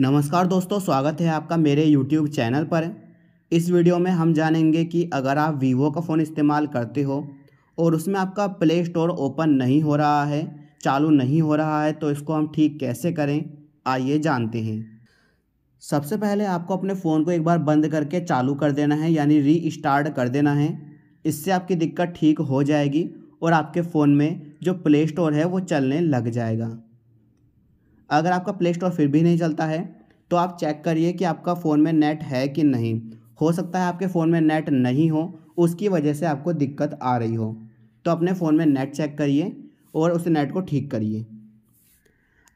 नमस्कार दोस्तों स्वागत है आपका मेरे YouTube चैनल पर इस वीडियो में हम जानेंगे कि अगर आप वीवो का फ़ोन इस्तेमाल करते हो और उसमें आपका प्ले स्टोर ओपन नहीं हो रहा है चालू नहीं हो रहा है तो इसको हम ठीक कैसे करें आइए जानते हैं सबसे पहले आपको अपने फ़ोन को एक बार बंद करके चालू कर देना है यानी री स्टार्ट कर देना है इससे आपकी दिक्कत ठीक हो जाएगी और आपके फ़ोन में जो प्ले स्टोर है वो चलने लग जाएगा अगर आपका प्ले स्टोर फिर भी नहीं चलता है तो आप चेक करिए कि आपका फ़ोन में नेट है कि नहीं हो सकता है आपके फ़ोन में नेट नहीं हो उसकी वजह से आपको दिक्कत आ रही हो तो अपने फ़ोन में नेट चेक करिए और उस नेट को ठीक करिए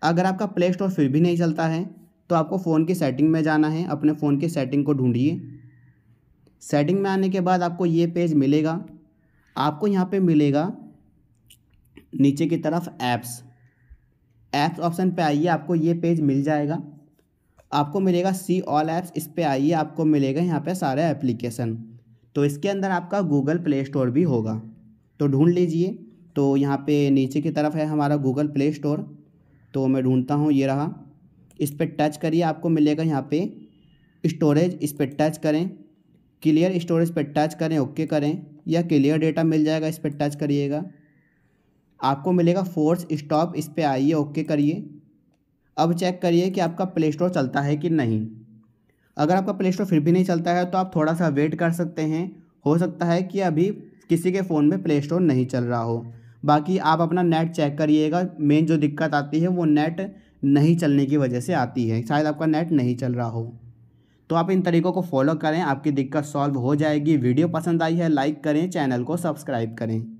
अगर आपका प्ले स्टोर फिर भी नहीं चलता है तो आपको फ़ोन की सेटिंग में जाना है अपने फ़ोन की सेटिंग को ढूंढिए सेटिंग में आने के बाद आपको ये पेज मिलेगा आपको यहाँ पे मिलेगा नीचे की तरफ ऐप्स ऐप्स ऑप्शन पे आइए आपको ये पेज मिल जाएगा आपको मिलेगा सी ऑल ऐप्स इस पर आइए आपको मिलेगा यहाँ पे सारे एप्लीकेशन तो इसके अंदर आपका गूगल प्ले स्टोर भी होगा तो ढूंढ लीजिए तो यहाँ पे नीचे की तरफ है हमारा गूगल प्ले स्टोर तो मैं ढूंढता हूँ ये रहा इस पर टच करिए आपको मिलेगा यहाँ पे स्टोरेज इस पर टच करें क्लियर स्टोरेज पर टच करें ओके करें या क्लियर डेटा मिल जाएगा इस पर टच करिएगा आपको मिलेगा फोर्स स्टॉप इस पर आइए ओके करिए अब चेक करिए कि आपका प्ले स्टोर चलता है कि नहीं अगर आपका प्ले स्टोर फिर भी नहीं चलता है तो आप थोड़ा सा वेट कर सकते हैं हो सकता है कि अभी किसी के फ़ोन में प्ले स्टोर नहीं चल रहा हो बाकी आप अपना नेट चेक करिएगा मेन जो दिक्कत आती है वो नेट नहीं चलने की वजह से आती है शायद आपका नेट नहीं चल रहा हो तो आप इन तरीकों को फॉलो करें आपकी दिक्कत सॉल्व हो जाएगी वीडियो पसंद आई है लाइक करें चैनल को सब्सक्राइब करें